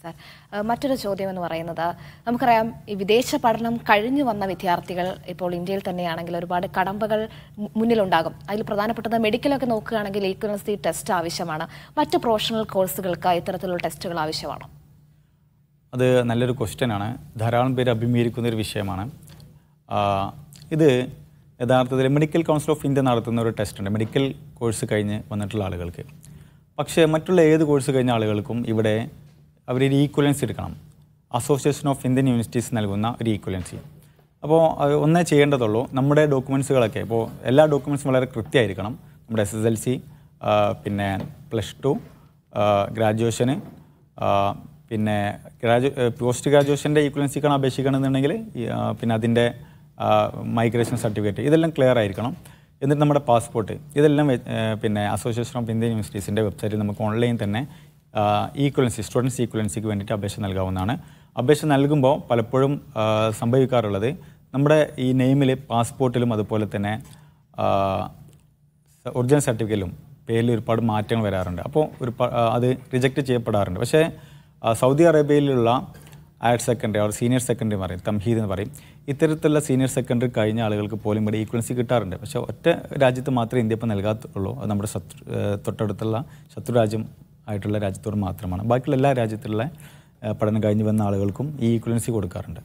sir മറ്റൊരു ചോദ്യം എന്ന് പറയുന്നത് നമുക്കറിയാം ഈ വിദേശ പഠനം കഴിഞ്ഞു വന്ന വിദ്യാർത്ഥികൾ ഇപ്പോൾ ഇന്ത്യയിൽ തന്നെയാണെങ്കിൽ ഒരുപാട് കടമ്പകൾ മുന്നിലുണ്ടാകും അതിൽ പ്രധാനപ്പെട്ടത് മെഡിക്കലൊക്കെ നോക്കുകയാണെങ്കിൽ ഈക്വൻസി ടെസ്റ്റ് ആവശ്യമാണ് മറ്റ് പ്രൊഫഷണൽ കോഴ്സുകൾക്ക് ഇത്തരത്തിലുള്ള ടെസ്റ്റുകൾ ആവശ്യമാണ് അത് നല്ലൊരു ക്വസ്റ്റ്യനാണ് ധാരാളം പേര് അഭിമുഖീകരിക്കുന്ന ഒരു വിഷയമാണ് ഇത് യഥാർത്ഥത്തിൽ മെഡിക്കൽ കൗൺസിൽ ഓഫ് ഇന്ത്യ നടത്തുന്ന ഒരു ടെസ്റ്റ് ഉണ്ട് മെഡിക്കൽ കോഴ്സ് കഴിഞ്ഞ് വന്നിട്ടുള്ള ആളുകൾക്ക് പക്ഷേ മറ്റുള്ള ഏത് കോഴ്സ് കഴിഞ്ഞ ആളുകൾക്കും ഇവിടെ അവർ ഒരു എടുക്കണം അസോസിയേഷൻ ഓഫ് ഇന്ത്യൻ യൂണിവേഴ്സിറ്റീസ് നൽകുന്ന ഒരു ഈക്വലൻസി അപ്പോൾ ഒന്നേ ചെയ്യേണ്ടതുള്ളൂ നമ്മുടെ ഡോക്യുമെൻസുകളൊക്കെ ഇപ്പോൾ എല്ലാ ഡോക്യുമെൻസും വളരെ കൃത്യമായിരിക്കണം നമ്മുടെ എസ് എസ് എൽ സി പിന്നെ പ്ലസ് ടു ഗ്രാജുവേഷന് പിന്നെ ഗ്രാജു പോസ്റ്റ് ഗ്രാജുവേഷൻ്റെ ഈക്വലൻസിക്കാണ് അപേക്ഷിക്കണമെന്നുണ്ടെങ്കിൽ പിന്നെ അതിൻ്റെ മൈഗ്രേഷൻ സർട്ടിഫിക്കറ്റ് ഇതെല്ലാം ക്ലിയർ ആയിരിക്കണം എന്നിട്ട് നമ്മുടെ പാസ്പോർട്ട് ഇതെല്ലാം പിന്നെ അസോസിയേഷൻ ഓഫ് ഇന്ത്യൻ യൂണിവേഴ്സിറ്റീസിൻ്റെ വെബ്സൈറ്റിൽ നമുക്ക് ഓൺലൈൻ തന്നെ ഈക്വലൻസി സ്റ്റുഡൻസ് ഈക്വലൻസിക്ക് വേണ്ടിയിട്ട് അപേക്ഷ നൽകാവുന്നതാണ് അപേക്ഷ നൽകുമ്പോൾ പലപ്പോഴും സംഭവിക്കാറുള്ളത് നമ്മുടെ ഈ നെയിമിൽ പാസ്പോർട്ടിലും അതുപോലെ തന്നെ ഒറിജിനൽ സർട്ടിഫിക്കറ്റിലും പേരിൽ ഒരുപാട് മാറ്റങ്ങൾ വരാറുണ്ട് അപ്പോൾ ഒരു അത് റിജക്റ്റ് ചെയ്യപ്പെടാറുണ്ട് പക്ഷേ സൗദി അറേബ്യയിലുള്ള ഹയർ സെക്കൻഡറി അവർ സീനിയർ സെക്കൻഡറി പറയും തംഹീദ് എന്ന് പറയും ഇത്തരത്തിലുള്ള സീനിയർ സെക്കൻഡറി കഴിഞ്ഞ ആളുകൾക്ക് പോലും ഇവിടെ ഈക്വൻസി കിട്ടാറുണ്ട് പക്ഷേ ഒറ്റ രാജ്യത്ത് മാത്രമേ ഇന്ത്യ ഇപ്പോൾ നൽകാത്തുള്ളൂ അത് നമ്മുടെ ശത്രു തൊട്ടടുത്തുള്ള ശത്രുരാജ്യം ആയിട്ടുള്ള രാജ്യത്തോട് മാത്രമാണ് ബാക്കിയുള്ള എല്ലാ രാജ്യത്തുള്ള പഠനം കഴിഞ്ഞ് വന്ന ആളുകൾക്കും ഈ ഈക്വലൻസി കൊടുക്കാറുണ്ട്